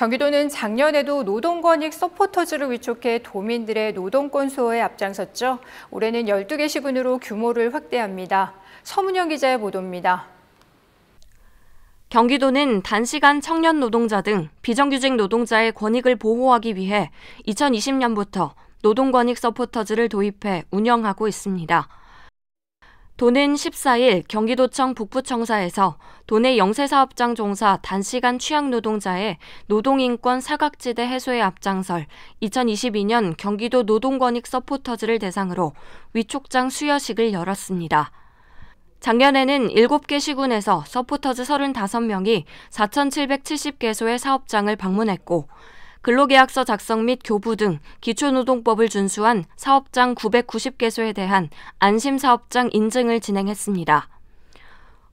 경기도는 작년에도 노동권익 서포터즈를 위촉해 도민들의 노동권 수호에 앞장섰죠. 올해는 12개 시군으로 규모를 확대합니다. 서문영 기자의 보도입니다. 경기도는 단시간 청년 노동자 등 비정규직 노동자의 권익을 보호하기 위해 2020년부터 노동권익 서포터즈를 도입해 운영하고 있습니다. 도는 14일 경기도청 북부청사에서 도내 영세사업장 종사 단시간 취약 노동자의 노동인권 사각지대 해소에 앞장설 2022년 경기도 노동권익 서포터즈를 대상으로 위촉장 수여식을 열었습니다. 작년에는 7개 시군에서 서포터즈 35명이 4,770개소의 사업장을 방문했고 근로계약서 작성 및 교부 등 기초노동법을 준수한 사업장 990개소에 대한 안심사업장 인증을 진행했습니다.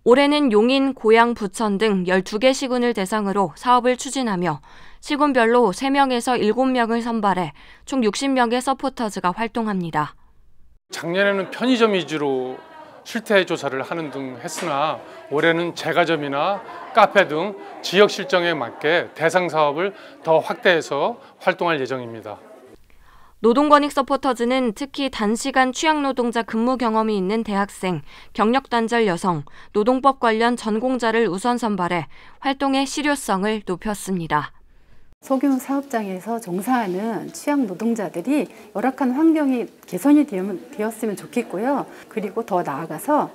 올해는 용인, 고양, 부천 등 12개 시군을 대상으로 사업을 추진하며 시군별로 3명에서 7명을 선발해 총 60명의 서포터즈가 활동합니다. 작년에는 편의점 위주로 실태 조사를 하는 등 했으나 올해는 제과점이나 카페 등 지역 실정에 맞게 대상 사업을 더 확대해서 활동할 예정입니다. 노동권익 서포터즈는 특히 단시간 취약노동자 근무 경험이 있는 대학생, 경력단절 여성, 노동법 관련 전공자를 우선 선발해 활동의 실효성을 높였습니다. 소규모 사업장에서 종사하는 취약 노동자들이 열악한 환경이 개선이 되었으면 좋겠고요. 그리고 더 나아가서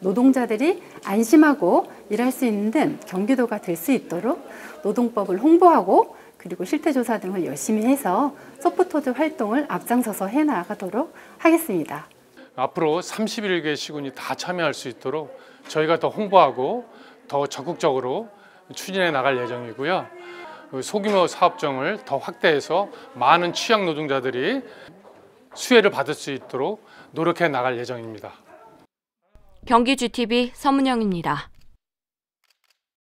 노동자들이 안심하고 일할 수 있는 경기도가 될 수 있도록 노동법을 홍보하고 그리고 실태조사 등을 열심히 해서 소프트터드 활동을 앞장서서 해나가도록 하겠습니다. 앞으로 31개 시군이 다 참여할 수 있도록 저희가 더 홍보하고 더 적극적으로 추진해 나갈 예정이고요. 그 소규모 사업장을 더 확대해서 많은 취약 노동자들이 수혜를 받을 수 있도록 노력해 나갈 예정입니다. 경기 GTV 서문영입니다.